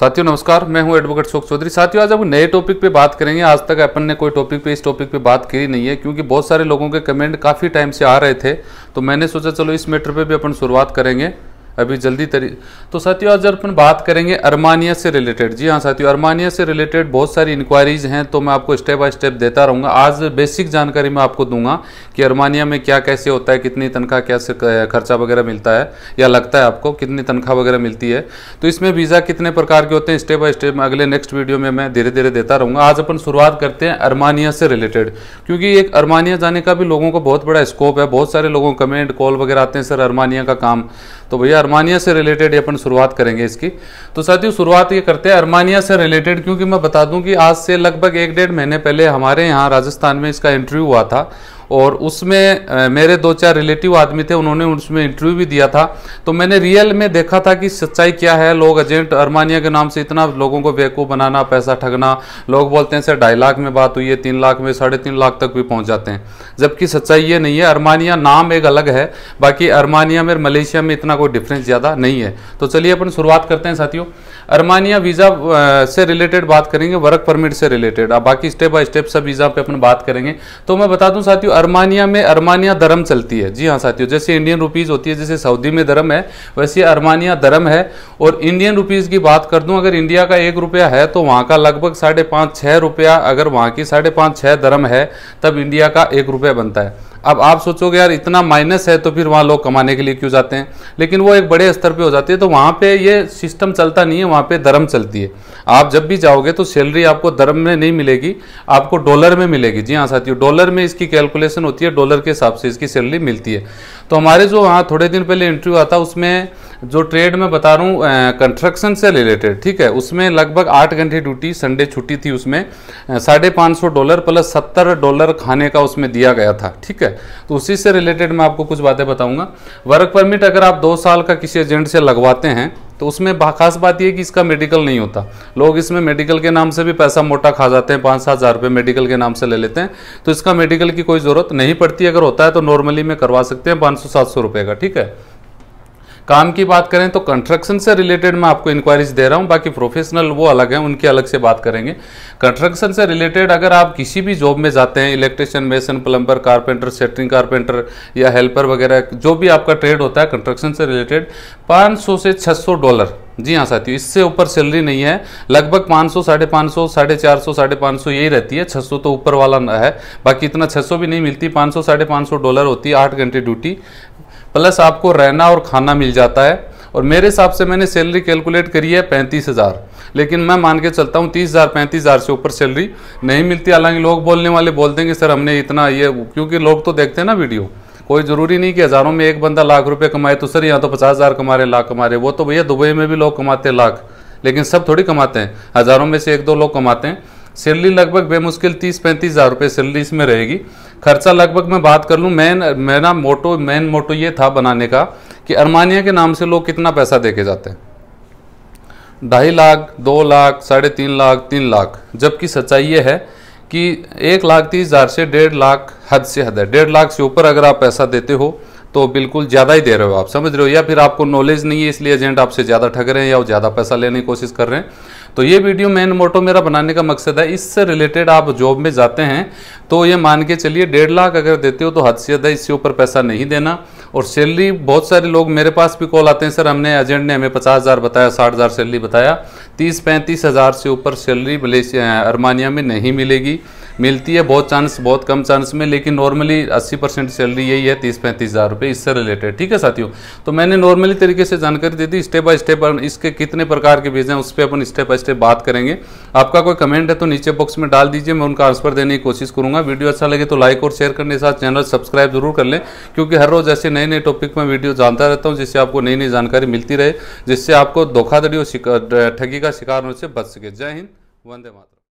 साथियों नमस्कार मैं हूं एडवोकेट शोक चौधरी साथियों आज हम नए टॉपिक पे बात करेंगे आज तक अपन ने कोई टॉपिक पे इस टॉपिक पे बात करी नहीं है क्योंकि बहुत सारे लोगों के कमेंट काफ़ी टाइम से आ रहे थे तो मैंने सोचा चलो इस मैटर पे भी अपन शुरुआत करेंगे अभी जल्दी तरी तो साथियों आज अपन बात करेंगे अरमानिया से रिलेटेड जी हाँ साथियों अरमानिया से रिलेटेड बहुत सारी इंक्वायरीज हैं तो मैं आपको स्टेप बाय स्टेप देता रहूँगा आज बेसिक जानकारी मैं आपको दूंगा कि अरमानिया में क्या कैसे होता है कितनी तनख्वाह कैसे खर्चा वगैरह मिलता है या लगता है आपको कितनी तनख्वाह वगैरह मिलती है तो इसमें वीज़ा कितने प्रकार के होते हैं स्टेप बाय स्टेप अगले नेक्स्ट वीडियो में मैं धीरे धीरे देता रहूँगा आज अपन शुरुआत करते हैं अरमानिया से रिलेटेड क्योंकि एक अरमानिया जाने का भी लोगों को बहुत बड़ा स्कोप है बहुत सारे लोगों कमेंट कॉल वगैरह आते हैं सर अरमानिया का काम तो भैया अरमानिया से रिलेटेड अपन शुरुआत करेंगे इसकी तो साथियों शुरुआत ये करते हैं अरमानिया से रिलेटेड क्योंकि मैं बता दूं कि आज से लगभग एक डेढ़ महीने पहले हमारे यहाँ राजस्थान में इसका इंटरव्यू हुआ था और उसमें मेरे दो चार रिलेटिव आदमी थे उन्होंने उसमें इंटरव्यू भी दिया था तो मैंने रियल में देखा था कि सच्चाई क्या है लोग एजेंट अरमानिया के नाम से इतना लोगों को बेवकूफ़ बनाना पैसा ठगना लोग बोलते हैं सर ढाई लाख में बात हुई है तीन लाख में साढ़े तीन लाख तक भी पहुंच जाते हैं जबकि सच्चाई ये नहीं है अरमानिया नाम एक अलग है बाकी अरमानिया में मलेशिया में इतना कोई डिफरेंस ज़्यादा नहीं है तो चलिए अपन शुरुआत करते हैं साथियों अरमानिया वीज़ा से रिलेटेड बात करेंगे वर्क परमिट से रिलेटेड अब बाकी स्टेप बाय स्टेप सब वीज़ा पे अपन बात करेंगे तो मैं बता दूं साथियों अरमानिया में अरमानिया धर्म चलती है जी हाँ साथियों जैसे इंडियन रुपीज़ होती है जैसे सऊदी में धर्म है वैसे अरमानिया धर्म है और इंडियन रुपीज़ की बात कर दूँ अगर इंडिया का एक रुपया है तो वहाँ का लगभग साढ़े पाँच छः रुपया अगर वहाँ की साढ़े पाँच छः धर्म है तब इंडिया का एक रुपया बनता है अब आप सोचोगे यार इतना माइनस है तो फिर वहाँ लोग कमाने के लिए क्यों जाते हैं लेकिन वो एक बड़े स्तर पे हो जाती है तो वहाँ पे ये सिस्टम चलता नहीं है वहाँ पे धर्म चलती है आप जब भी जाओगे तो सैलरी आपको धर्म में नहीं मिलेगी आपको डॉलर में मिलेगी जी हाँ साथियों डॉलर में इसकी कैलकुलेशन कैलकुलेशन होती है डॉलर के हिसाब से इसकी सैलरी मिलती है तो हमारे जो वहाँ थोड़े दिन पहले इंटरव्यू आता उसमें जो ट्रेड मैं बता रहा हूँ कंस्ट्रक्शन से रिलेटेड ठीक है उसमें लगभग आठ घंटे ड्यूटी संडे छुट्टी थी उसमें साढ़े पाँच सौ डॉलर प्लस सत्तर डॉलर खाने का उसमें दिया गया था ठीक है तो उसी से रिलेटेड मैं आपको कुछ बातें बताऊँगा वर्क परमिट अगर आप दो साल का किसी एजेंट से लगवाते हैं तो उसमें खास बात यह कि इसका मेडिकल नहीं होता लोग इसमें मेडिकल के नाम से भी पैसा मोटा खा जाते हैं पाँच सात हज़ार रुपये मेडिकल के नाम से ले लेते हैं तो इसका मेडिकल की कोई ज़रूरत नहीं पड़ती अगर होता है तो नॉर्मली में करवा सकते हैं पाँच सौ सात सौ रुपये का ठीक है काम की बात करें तो कंस्ट्रक्शन से रिलेटेड मैं आपको इंक्वायरीज दे रहा हूँ बाकी प्रोफेशनल वो अलग हैं उनकी अलग से बात करेंगे कंस्ट्रक्शन से रिलेटेड अगर आप किसी भी जॉब में जाते हैं electrician mason plumber carpenter shuttering carpenter या हेल्पर वगैरह जो भी आपका ट्रेड होता है कंस्ट्रक्शन से रिलेटेड पाँच से 600 डॉलर जी हाँ साथियों इससे ऊपर सैलरी नहीं है लगभग 500 साढ़े पाँच सौ साढ़े चार सौ साढ़े पाँच सौ यही रहती है 600 तो ऊपर वाला है बाकी इतना 600 भी नहीं मिलती 500 साढ़े पाँच सौ डॉलर होती है आठ घंटे ड्यूटी प्लस आपको रहना और खाना मिल जाता है और मेरे हिसाब से मैंने सैलरी कैलकुलेट करी है पैंतीस हज़ार लेकिन मैं मान के चलता हूँ तीस हज़ार पैंतीस हज़ार से ऊपर सैलरी नहीं मिलती हालांकि लोग बोलने वाले बोल देंगे सर हमने इतना ये क्योंकि लोग तो देखते हैं ना वीडियो कोई ज़रूरी नहीं कि हज़ारों में एक बंदा लाख रुपये कमाए तो सर यहाँ तो पचास हज़ार कमा रहे लाख कमा रहे वो तो भैया दुबई में भी लोग कमाते हैं लाख लेकिन सब थोड़ी कमाते हैं हज़ारों में से एक दो लोग कमाते हैं सैलरी लगभग बेमुश्किल तीस पैंतीस हज़ार रुपये सैलरी इसमें रहेगी खर्चा लगभग मैं बात कर लूँ मेन मेरा मोटो मेन मोटो ये था बनाने का कि अरमानिया के नाम से लोग कितना पैसा दे के जाते हैं ढाई लाख दो लाख साढ़े तीन लाख तीन लाख जबकि सच्चाई ये है कि एक लाख तीस हज़ार से डेढ़ लाख हद से हद है डेढ़ लाख से ऊपर अगर आप पैसा देते हो तो बिल्कुल ज़्यादा ही दे रहे हो आप समझ रहे हो या फिर आपको नॉलेज नहीं है इसलिए एजेंट आपसे ज़्यादा ठग रहे हैं या ज़्यादा पैसा लेने की कोशिश कर रहे हैं तो ये वीडियो मेन मोटो मेरा बनाने का मकसद है इससे रिलेटेड आप जॉब में जाते हैं तो ये मान के चलिए डेढ़ लाख अगर देते हो तो से ज़्यादा इससे ऊपर पैसा नहीं देना और सैलरी बहुत सारे लोग मेरे पास भी कॉल आते हैं सर हमने एजेंट ने हमें पचास हज़ार बताया साठ हज़ार सैलरी बताया तीस पैंतीस हज़ार से ऊपर सैलरी मलेशिया अरमानिया में नहीं मिलेगी मिलती है बहुत चांस बहुत कम चांस में लेकिन नॉर्मली 80 परसेंट सैलरी यही है तीस पैंतीस हज़ार रुपये इससे रिलेटेड ठीक है साथियों तो मैंने नॉर्मली तरीके से जानकारी दे दी स्टेप बाय स्टेप इसके कितने प्रकार के बीज हैं उस पर अपन स्टेप बाय स्टेप बात करेंगे आपका कोई कमेंट है तो नीचे बॉक्स में डाल दीजिए मैं उनका आंसर देने की कोशिश करूँगा वीडियो अच्छा लगे तो लाइक और शेयर करने के साथ चैनल सब्सक्राइब जरूर कर लें क्योंकि हर रोज़ ऐसे नए नए टॉपिक में वीडियो जानता रहता हूँ जिससे आपको नई नई जानकारी मिलती रहे जिससे आपको धोखाधड़ी और ठगी का शिकार होने से बच सके जय हिंद वंदे मातरम